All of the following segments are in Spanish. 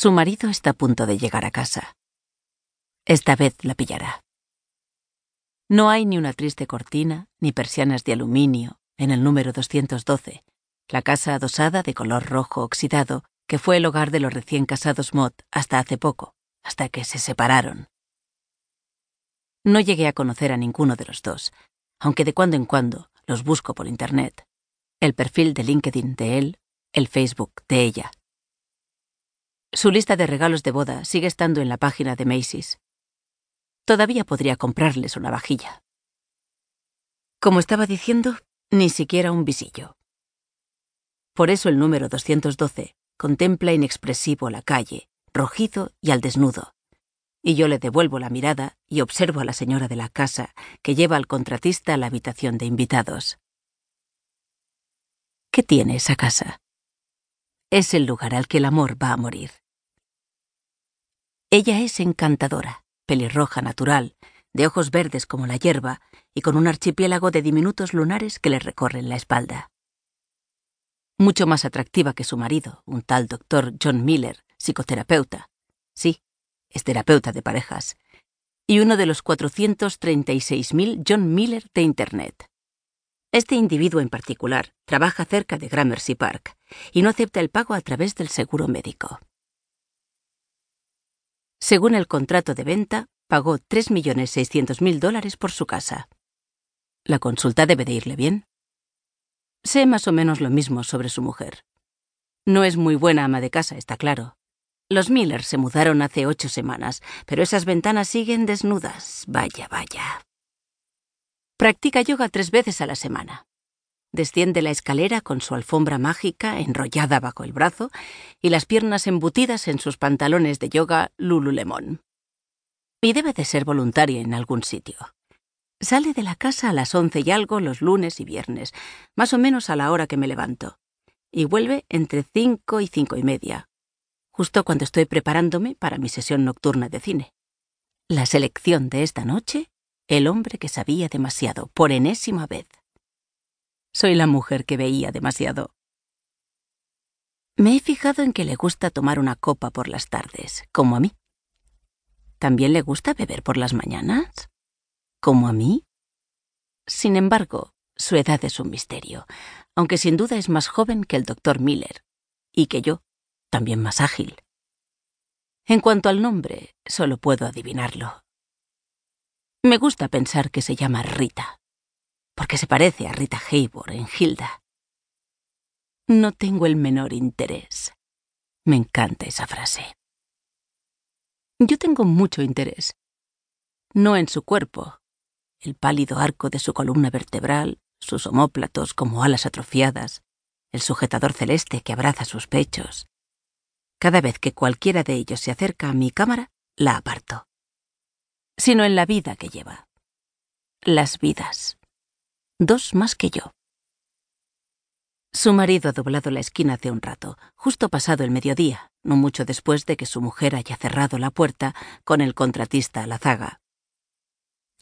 Su marido está a punto de llegar a casa. Esta vez la pillará. No hay ni una triste cortina, ni persianas de aluminio, en el número 212, la casa adosada de color rojo oxidado que fue el hogar de los recién casados Mott hasta hace poco, hasta que se separaron. No llegué a conocer a ninguno de los dos, aunque de cuando en cuando los busco por Internet. El perfil de LinkedIn de él, el Facebook de ella. Su lista de regalos de boda sigue estando en la página de Macy's. Todavía podría comprarles una vajilla. Como estaba diciendo, ni siquiera un visillo. Por eso el número 212 contempla inexpresivo la calle, rojizo y al desnudo. Y yo le devuelvo la mirada y observo a la señora de la casa que lleva al contratista a la habitación de invitados. ¿Qué tiene esa casa? Es el lugar al que el amor va a morir. Ella es encantadora, pelirroja natural, de ojos verdes como la hierba y con un archipiélago de diminutos lunares que le recorren la espalda. Mucho más atractiva que su marido, un tal doctor John Miller, psicoterapeuta. Sí, es terapeuta de parejas. Y uno de los 436.000 John Miller de Internet. Este individuo en particular trabaja cerca de Gramercy Park y no acepta el pago a través del seguro médico. Según el contrato de venta, pagó 3.600.000 dólares por su casa. La consulta debe de irle bien. Sé más o menos lo mismo sobre su mujer. No es muy buena ama de casa, está claro. Los Miller se mudaron hace ocho semanas, pero esas ventanas siguen desnudas. Vaya, vaya. Practica yoga tres veces a la semana desciende la escalera con su alfombra mágica enrollada bajo el brazo y las piernas embutidas en sus pantalones de yoga Lululemon. Y debe de ser voluntaria en algún sitio. Sale de la casa a las once y algo los lunes y viernes, más o menos a la hora que me levanto, y vuelve entre cinco y cinco y media, justo cuando estoy preparándome para mi sesión nocturna de cine. La selección de esta noche, El hombre que sabía demasiado, por enésima vez. Soy la mujer que veía demasiado. Me he fijado en que le gusta tomar una copa por las tardes, como a mí. ¿También le gusta beber por las mañanas? ¿Como a mí? Sin embargo, su edad es un misterio, aunque sin duda es más joven que el doctor Miller, y que yo, también más ágil. En cuanto al nombre, solo puedo adivinarlo. Me gusta pensar que se llama Rita porque se parece a Rita Hayworth en Hilda. No tengo el menor interés. Me encanta esa frase. Yo tengo mucho interés. No en su cuerpo, el pálido arco de su columna vertebral, sus omóplatos como alas atrofiadas, el sujetador celeste que abraza sus pechos. Cada vez que cualquiera de ellos se acerca a mi cámara, la aparto. Sino en la vida que lleva. Las vidas dos más que yo. Su marido ha doblado la esquina hace un rato, justo pasado el mediodía, no mucho después de que su mujer haya cerrado la puerta con el contratista a la zaga.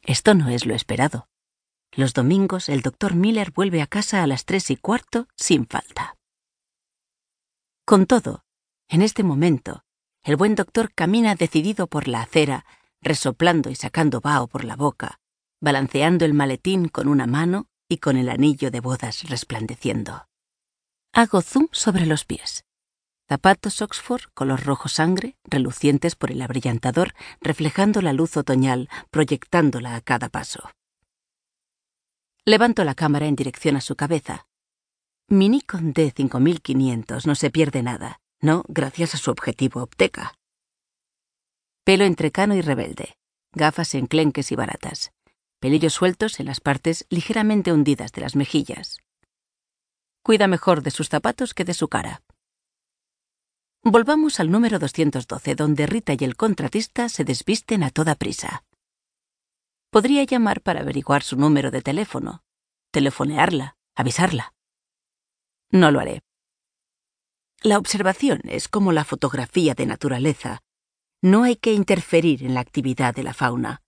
Esto no es lo esperado. Los domingos el doctor Miller vuelve a casa a las tres y cuarto sin falta. Con todo, en este momento, el buen doctor camina decidido por la acera, resoplando y sacando vaho por la boca, balanceando el maletín con una mano y con el anillo de bodas resplandeciendo. Hago zoom sobre los pies. Zapatos Oxford, color rojo sangre, relucientes por el abrillantador, reflejando la luz otoñal, proyectándola a cada paso. Levanto la cámara en dirección a su cabeza. Mini con D5500 no se pierde nada, no gracias a su objetivo opteca. Pelo entrecano y rebelde, gafas enclenques y baratas pelillos sueltos en las partes ligeramente hundidas de las mejillas. Cuida mejor de sus zapatos que de su cara. Volvamos al número 212, donde Rita y el contratista se desvisten a toda prisa. Podría llamar para averiguar su número de teléfono, telefonearla, avisarla. No lo haré. La observación es como la fotografía de naturaleza. No hay que interferir en la actividad de la fauna.